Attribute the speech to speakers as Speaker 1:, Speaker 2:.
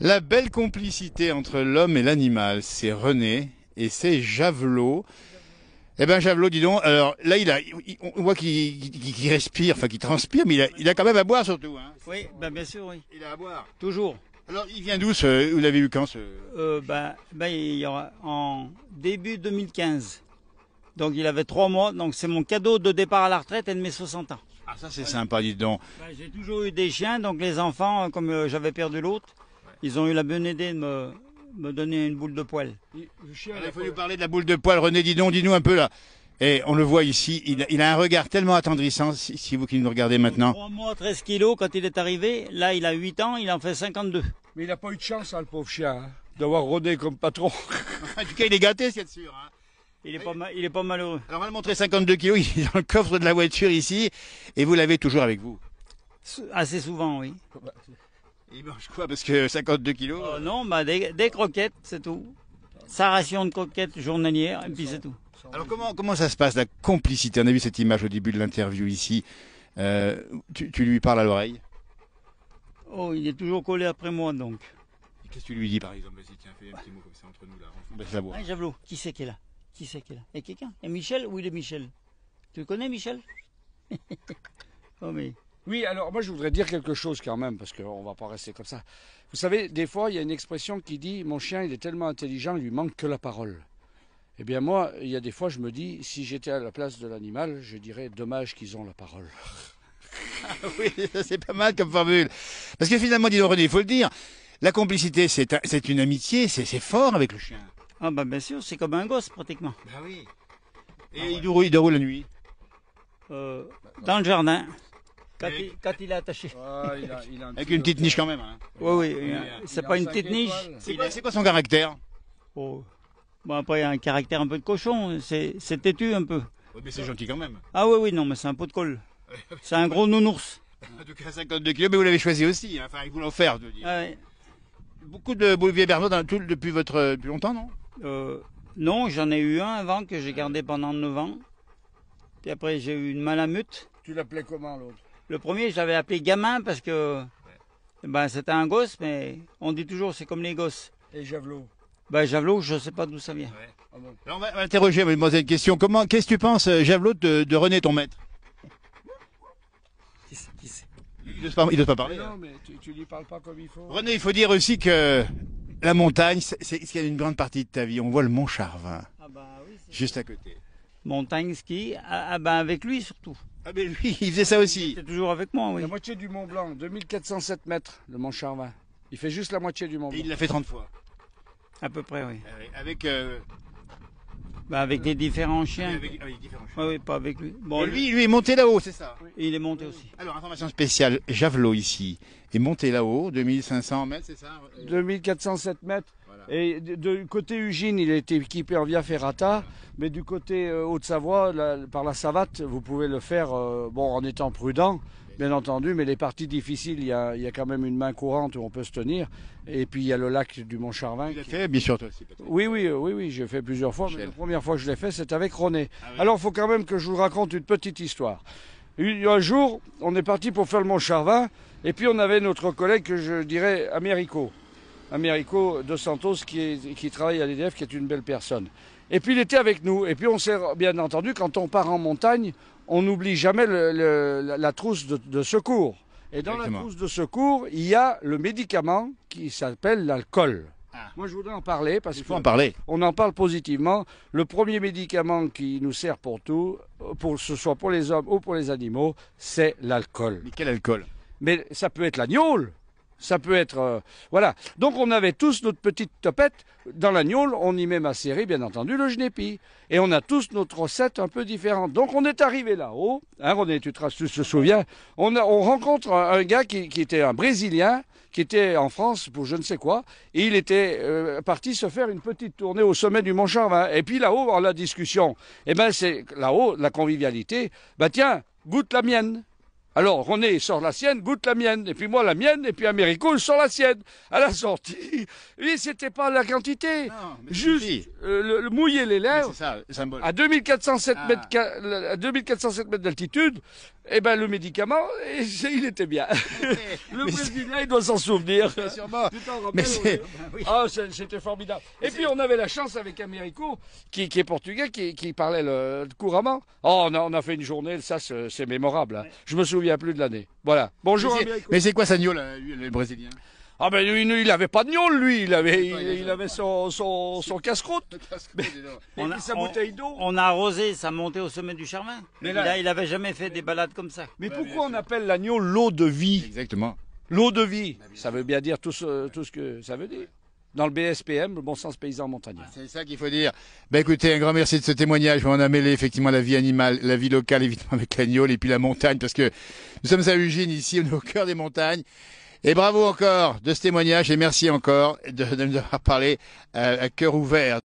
Speaker 1: La belle complicité entre l'homme et l'animal, c'est René et c'est Javelot. Eh ben Javelot, dis donc, alors là il a, on voit qu'il respire, enfin qu'il transpire, mais il a, quand même à boire surtout.
Speaker 2: Hein. Oui, ben bien sûr, oui. Il a à boire. Toujours.
Speaker 1: Alors il vient d'où vous l'avez eu quand ce
Speaker 2: euh, ben, ben, il y en début 2015. Donc il avait trois mois, donc c'est mon cadeau de départ à la retraite et de mes 60 ans.
Speaker 1: Ah ça c'est sympa, dis donc.
Speaker 2: Ben, j'ai toujours eu des chiens, donc les enfants, euh, comme euh, j'avais perdu l'autre, ils ont eu la bonne idée de me, me donner une boule de poil. Il, ah, a fallu parler de la
Speaker 1: boule de poil. René, dis dis-nous un peu là. Et on le voit ici, il, a un regard tellement attendrissant, si, vous qui nous regardez maintenant. 3
Speaker 2: mois, 13 kilos quand il est arrivé. Là, il a 8 ans, il en fait 52.
Speaker 3: Mais il n'a pas eu de chance, hein, le pauvre chien, hein, d'avoir René comme patron. en tout cas, il est gâté, c'est sûr. Hein. Il est, pas pas malheureux. Alors, on va le montrer 52
Speaker 1: kilos, il est dans le coffre de la voiture ici, et vous l'avez toujours avec vous
Speaker 2: Assez souvent, oui. Bah, il mange quoi Parce que 52 kilos euh, euh Non, bah, des, croquettes, c'est tout. Sa ration de croquettes journalière, et puis c'est tout.
Speaker 1: Alors comment, comment ça se passe, la complicité On a vu cette image au début de l'interview ici. Euh, tu, lui parles à l'oreille
Speaker 2: Oh, il est toujours collé après moi, donc. Qu'est-ce que tu lui dis, par exemple Vas-y, tiens, fais un petit mot comme ça entre nous, là. On la voix. Ah, Javelot, qui c'est qui est là Qui c'est qui est là Et quelqu'un Et Michel Où il est Michel. Tu le connais, Michel
Speaker 3: Oh, mais... Oui, alors moi je voudrais dire quelque chose quand même, parce qu'on ne va pas rester comme ça. Vous savez, des fois, il y a une expression qui dit Mon chien, il est tellement intelligent, il lui manque que la parole. Eh bien moi, il y a des fois, je me dis, si j'étais à la place de l'animal, je dirais Dommage qu'ils ont la parole.
Speaker 1: Ah oui, c'est pas mal comme formule. Parce que finalement, dit René, il faut le dire, la complicité, c'est une amitié, c'est fort avec le chien. Ah bah bien sûr, c'est comme un gosse
Speaker 2: pratiquement. Bah oui. Ah Et il, dort la nuit euh, Dans le jardin. Quand, il, est attaché. Avec une petite niche quand même. Hein. Oui, oui. C'est pas une petite niche. C'est quoi, son caractère oh. Bon, après, il a un caractère un peu de cochon. C'est têtu un peu.
Speaker 1: mais c'est gentil quand même.
Speaker 2: Ah oui, oui, non, mais c'est un pot de colle. C'est un gros nounours.
Speaker 1: En tout cas, 52 kilos, mais vous l'avez choisi aussi. Hein. Enfin, vous l'ont offert, dire. Ah
Speaker 2: Beaucoup de Boulevier bernard dans tout, depuis, votre, depuis longtemps, non euh, Non, j'en ai eu un avant que j'ai gardé pendant 9 ans. Puis après, j'ai eu une malamute.
Speaker 3: Tu l'appelais comment l'autre
Speaker 2: le premier, j'avais appelé gamin parce que ben, c'était un gosse, mais on dit toujours c'est comme les gosses. Et Javelot ben, Javelot, je ne sais pas d'où ça vient.
Speaker 3: Ah on
Speaker 1: va interroger, mademoiselle, une question. Comment, qu'est-ce que tu penses, euh, Javelot, de, René, ton maître
Speaker 3: Qui c'est, il ne doit, pas parler. non, hein. mais tu, lui parles pas comme il faut. René, il faut dire aussi
Speaker 1: que la montagne, c'est ce a une grande partie de ta vie. On voit le Mont Charvin, ah bah
Speaker 2: oui, juste à côté. Montagne, ski, ah, ah, ben, avec lui surtout. Ah mais lui, il faisait
Speaker 3: ça aussi. C'est toujours avec moi, oui. La moitié du Mont Blanc, 2407 mètres, le Mont Charvin. Il fait juste la moitié du Mont Blanc. il l'a fait 30 fois. À peu près, oui.
Speaker 1: Ah euh,
Speaker 2: bah, euh, avec. avec des différents chiens. Avec, différents chiens. oui, pas avec lui. Bon, lui, lui est monté là-haut, c'est ça
Speaker 3: il est monté aussi. Alors, information
Speaker 1: spéciale, Javelot ici est monté là-haut, 2500
Speaker 3: mètres, c'est ça 2407 euh, mètres. Et du côté Ugin, il a équipé en Via Ferrata, mais du côté euh, Haute-Savoie, par la savate, vous pouvez le faire euh, bon, en étant prudent, bien entendu, mais les parties difficiles, il y, a, quand même une main courante où on peut se tenir. Et puis il y a le lac du Mont-Charvin. Vous l'avez fait, bien sûr, toi aussi, Oui, oui, euh, oui, oui, j'ai fait plusieurs fois, mais la première fois que je l'ai fait, c'est avec René. Ah Alors il faut quand même que je vous raconte une petite histoire. Un jour, on est parti pour faire le Mont-Charvin, et puis on avait notre collègue que je dirais Américo. Américo de Santos qui, travaille à l'EDF, qui est une belle personne. Et puis il était avec nous. Et puis on s'est bien entendu, quand on part en montagne, on n'oublie jamais la, trousse de, secours. Et dans la trousse de secours, il y a le médicament qui s'appelle l'alcool. Ah. Moi, je voudrais en parler parce qu'il faut en parler. On en parle positivement. Le premier médicament qui nous sert pour tout, pour ce soit pour les hommes ou pour les animaux, c'est l'alcool. Mais quel alcool Mais ça peut être l'agnole. Ça peut être... Euh, voilà. Donc on avait tous notre petite topette. Dans l'agneau, on y met ma série, bien entendu, le genépi. Et on a tous notre recette un peu différente. Donc on est arrivé là-haut. Hein, René, tu te, tu te souviens on, rencontre un, gars qui, était un Brésilien, qui était en France pour je ne sais quoi. Et il était euh, parti se faire une petite tournée au sommet du Mont Charvin. Et puis là-haut, la discussion. Eh ben c'est là-haut, la convivialité. Bah tiens, goûte la mienne. Alors René sort la sienne, goûte la mienne, et puis moi la mienne, et puis Américo sort la sienne. À la sortie, Oui, c'était pas la quantité, juste euh, le, mouiller les lèvres. à 2407 ah. à 2407 mètres d'altitude, eh bien, le médicament, il était bien. le Brésilien, il doit s'en souvenir. Mais ben ah, c'était formidable. Et puis on avait la chance avec Américo, qui, est portugais, qui, parlait couramment. Oh, on a, fait une journée, ça c'est mémorable. Hein. Je me souviens plus de l'année. Voilà. Bonjour Mais c'est quoi Sagnol, euh, le Brésilien ah ben lui, il n'avait pas de lui, il avait, il, son, son, casse-croûte. on a, sa bouteille
Speaker 2: d'eau. On a arrosé, ça montait au sommet du Charmin. Mais là, il avait jamais fait des balades comme ça.
Speaker 3: Mais bah, pourquoi on appelle l'agneau l'eau de vie Exactement. L'eau de vie, bah, ça veut bien dire tout ce, que ça veut dire dans le BSPM, le bon sens paysan montagnard. C'est ça qu'il faut dire. Ben écoutez, un
Speaker 1: grand merci de ce témoignage. On a mêlé effectivement la vie animale, la vie locale évidemment avec l'agneau et puis la montagne parce que nous sommes à Eugène, ici, au cœur des montagnes. Et bravo encore de ce témoignage et merci encore de, de nous avoir parlé euh, à cœur ouvert.